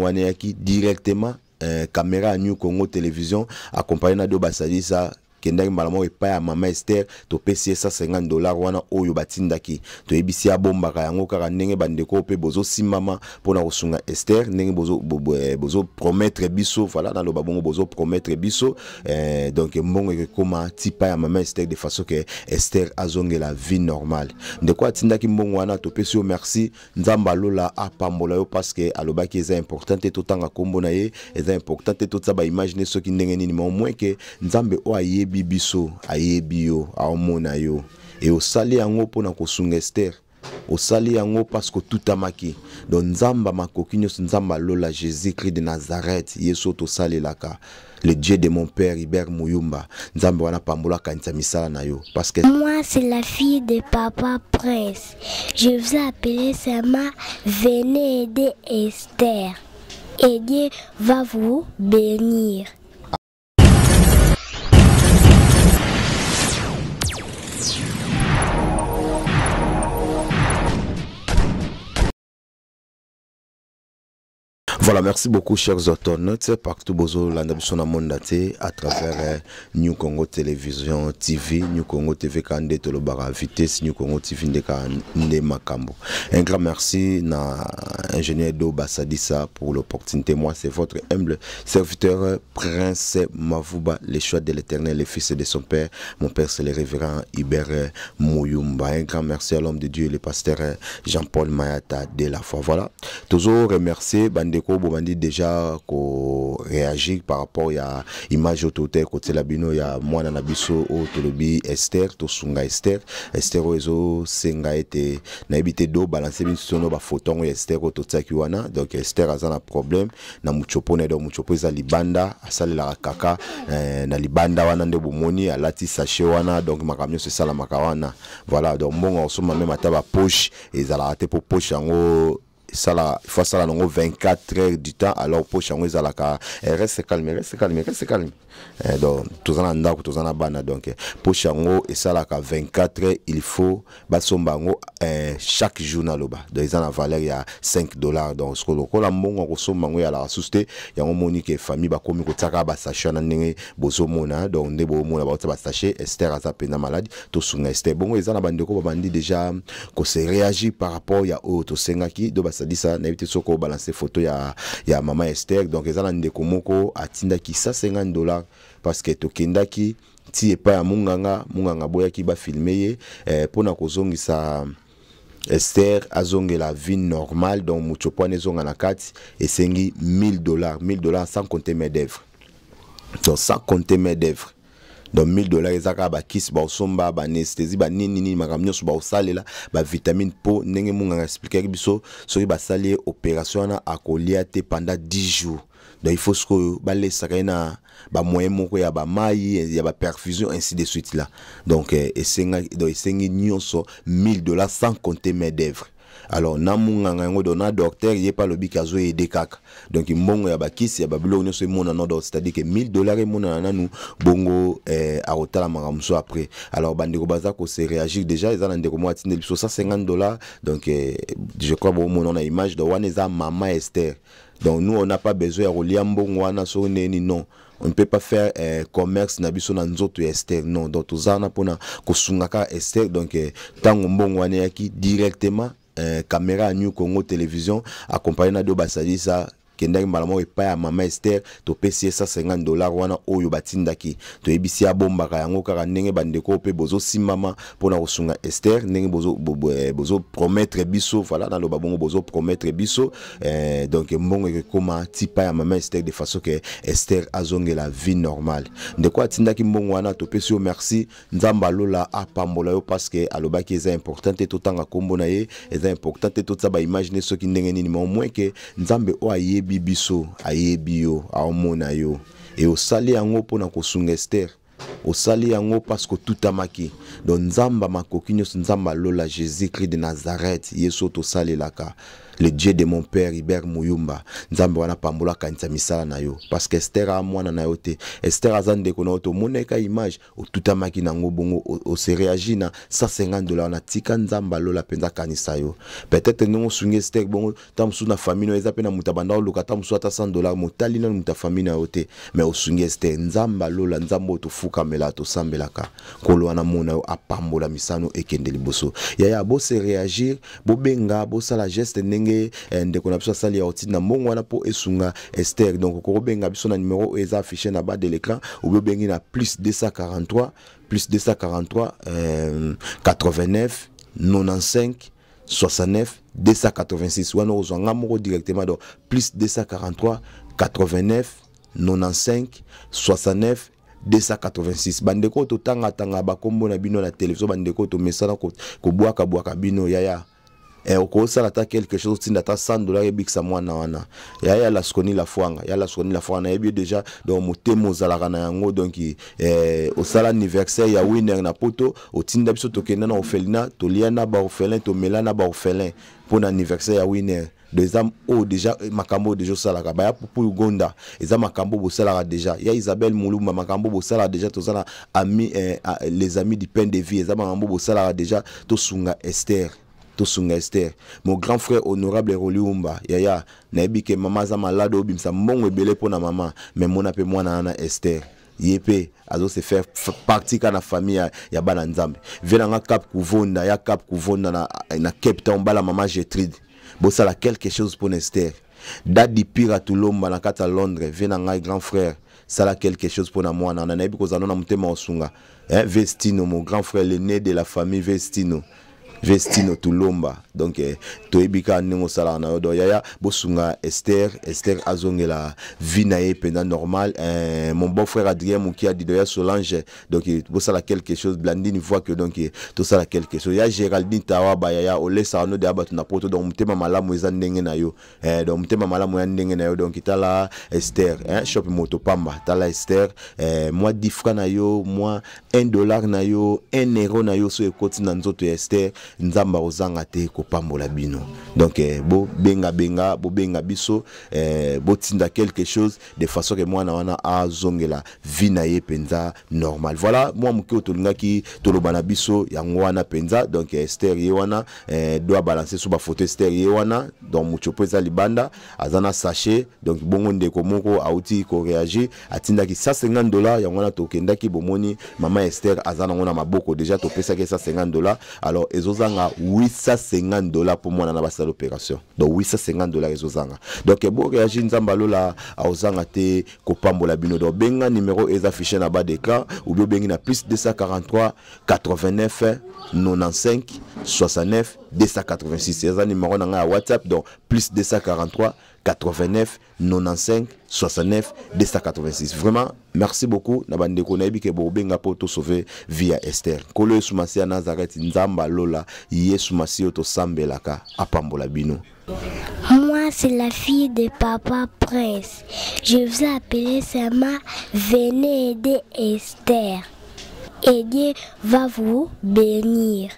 Ngwaneyaki directement euh, caméra New Congo Télévision accompagné na do tokendaki mbala moko epai ya mama ester topesi ye 150 dolar wana oyo batindaki toyebisi abombaka yango kaka ndenge bandeko mpe bozosimbama mpona kosunga ester ndenge bozopromettre bo, bo, eh, biso vala naloba bongo bozopromettre biso eh, donc mbongo ekokóma ti pa ya mama ester de façon ke ester azongela vie normale ndeko atindaki mbongo wana topesi yo merci nzambe alola apambola yo parceke alobaki eza important te totanga nkombo na ye eza important te totia baimage ne soki ndenge nini ma au moins ke nzambe oyo ayebi ayebi biso ayebi yo aomona yo e osali yango mpona kosunga ester osali yango parce que otutamaki donc nzambe makoki nyonso nzambe alola jésus-christ de nazareth ye so laka le dieu de mon père hubert muyumba nzambe wana pambola akanisa misala na yo parce que moi c'est la fille de papa prince je vous ai appelé seulement venez aider esther et dieu va vous bénir Voilà, merci beaucoup chers internautes. Partout bozo à travers euh, New Congo Télévision TV, New Congo TV kande Tolobara New Congo TV makambo. Un grand merci na ingénieur Do pour l'opportunité. Moi, c'est votre humble serviteur Prince Mavuba, le choix de l'Éternel, le fils de son père. Mon père c'est le révérend Iber euh, Mouyumba. Un grand merci à l'homme de Dieu, le pasteur euh, Jean-Paul Mayata de la foi. Voilà. Toujours remercier bandeko bobandi déjà koréagir par rapport ya image oyo toutei kotiela bino ya mwana na biso oyo tolobi ester tosunga ester ester oyo ezosenga ete nayebi te do balanse biso no bafoto yango ya ester oyo totiaki wana donc ester aza na problème na mucopo na ye donc mucopo eza libanda asalelaka kaka eh, na libanda wana nde bomoni alati sache wana donc makambo nyonso esalamaka wana voilà donc mbongo osoma meme ata baposhe ezalaka te mpo poshe yango sala il faut sala nango 24 heures du temps alors pour poche yango ezalaka eh, reste calme reste calme reste calme eh, donc toza na ndako toza na bana donc pour et yango esalaka 24 heures il faut basomba yango eh, chaque jour na loba donc en na valeur a 5 dollars donc a mon mbongo akosomba yango eyalaka la soutenir yango monique et famille taka basse basachet na bozo mona donc nde bomona baotia basachet ester sa mpenza malade tosunga ester bongo eza na bandeko babandi déjà s'est réagir par rapport ya auto oh, tosengaki do bas ça nayebi te soki balancer photo ya, ya mama Esther. donc eza na ndeko moko atindaki 150 dollars parce que tokendaki ti pas ya munganga munganga aboyaki bafilme ye eh, mpona eh, kozongisa esther azongela vie normale donc mucho po wana ezonga na kati esengi 1000 dollars. 1000 dollars sans compter mes d'œuvre donc sans compter mes d'œuvre donc 1000 dollars ba bakisi nini ndenge biso soki basali que opération akolia pendant 10 jours donc il faut na ya ya perfusion, ainsi de suite là donc eh, c'est 1000 dollars sans compter mes d'œuvre alors na munganga yango donc na docteur ye pa lobi kazo aider kaka donc mbongo ya bakisi ya babilo nyonso emonana donc c'est-à-dire que 1000 dollars emonana nous bongo eh, akotalamaka mosu après alors bandeko baza se réagir déjà eza na ndeko moko atindeli biso 150 dollars donc eh, je crois mona na image donc wana eza mama esther donc nous on n'a pas besoin de kolia mbongo wana so neni non on ne peut pas faire euh, commerce na biso na nzoto Esther non donc toza wana mpona kosunga kaka ester donc eh, ntango mbongo wana eyaki directement euh, caméra New Congo Télévision accompagné na tokendaki mbala moko epai ya mama ester topesi ye 150 dolar wana oyo batindaki toyebisi abombaka yango kaka ndenge bandeko mpe bozosimama mpona kosunga ester ndenge eh, bozopromettre biso vala naloba bongo bozopromettre biso eh, donc mbongo ekokóma tipa ya mama ester de façon ke ester azongela vie normale ndeko atindaki mbongo wana topesi yo merci nzambe alola apambola yo parceke alobaki eza important te totanga nkombo na ye eza important te totya baimagine soki ndenge nini ma au moins ke nzambe oyo ayebi ayebi biso ayebi yo aomona yo e osali yango mpona kosunga estere osali yango parceke otutamaki don nzambe makoki nyonso nzambe alola jésus christ de nazareth ye so tosalelaka le dieu de mon père hubert muyumba nzambe wana pambola akanisa misala na yo parceke ester aa mwana na yo te ester aza ndeko na yo tomonaka image otutamaki nango bongo ose réagi na 150 dollars na tika nzambe alola mpenza akanisa yo peut-être ndenge osungi ester bongo ntan mosusu na famille na yo eza mpe na moto abanda oluka ntan mosusu ata 100 dollars motali nano moto ya famille na yo te mais osungi ester nzambe alola nzambe oyo tofukamela tosambelaka nkolo wana mona yo apambola misano ekende liboso yaya bose réagir bobenga bosala geste ndenge ndenge eh, ndeko na biso asali ya otine na mbongo wana mpo esunga ester donc okokobenga biso na numero oyo eza affiché na bas de l'écran obi obengi na plus 243 plus 243 euh, 89 95 69 286 wana ozwa nga moko directement donc plus 243 89 95 69 286 bandeko oyo totanga-tanga bakombo na bino na televizio bandeko oyo tomesana kobwaka-bwaka bino yaya Eh, okosala ata quelque chose otinda ata 100 dollars yebikisa mwana wana ya ya lasukoni la ya lasukoni lafwanga nayebi eh déjà donc motema ozalaka na yango donc osala eh, anniversaire ya winner na poto otinda biso tokenda na to tolia na to melana ba baorphelin mpo na anniversaire ya winner donc eza oyo déjà makambo oyo déjà osalaka baya pupu ugonda eza makambo bosalaka déjà ya isabelle Mulu makambo bossala déjà toza na ami ah, les amis du pain de vie eza makambo bosalaka déjà sunga esther mon grand frère honorable roliumba yaya nayebi ke mama za malade bimsa mbongo belepo na mama me mona pe mwana wana ester yep, azo se faire partie kaka na famille ya, bana nzambe ve nanga cap kovonda ya cap kuvonda na, na captain, town bala mama bossa la quelque chose pour ester Dadipira pira lomba na kata londres ngai grand frère sala quelque chose pour mwana na nayebi kozala na motema osunga hein, vestino mon grand frère l'aîné de la famille vestino vestino tulomba donc eh, toyebi kaka ndenge osalaka na yo don yaya bosunga ester ester azongela vie na ye mpenza normal eh, mon bon frère adrien mokia didoya solange donc eh, bosala quelque chose blandine voit que donc eh, tosala quelque chose ya géraldine tawaba yaya olesaka no deya bato na poto donc motema malamu eza ndenge na yo eh, donc motema malamu ya ndenge na yo donc tala ester eh, shop moto pamba tala ester eh, mwa 10 franc na yo mwa 1 dollar na yo 1 euro na yo so ekoti na nzoto ya ester nzambe akozanga te kopambola bino donc eh, bobengabenga bobenga biso eh, botinda quelque chose de façon ke mwana wana azongela vi na ye mpenza normal voilà mwa moke oyo tolingaki toloba na biso yango wana mpenza donc eh, ester ye wana eh, do abalanse so bafoto ester ye wana donc moto mpo eza libanda aza na sache donc bongo ndeko moko auti koreagir atindaki 150 dollars yango wana tokendaki bomoni mama ester aza nango na maboko déjà topesaki 150 dollars alors ezo 850 dollars pour moi na salle opération donc 850 dollars zanga donc boréagi nzambe alola akozanga te kopambola bino donc benga numéro est affiché na ou bien y na plus 243 89 95 69 286 ça numéro na la whatsapp donc plus 243 89 95 69 286 vraiment merci beaucoup na bandeko nayebi ke bobenga mpo sauver via Esther. Ko le yesu masiya nazareti nzamba lola yesu masio to sambelaka apambola bino Moi, c'est la fille de papa Prince. Je vous appelle seulement Venez aider Esther. Et Dieu va vous bénir.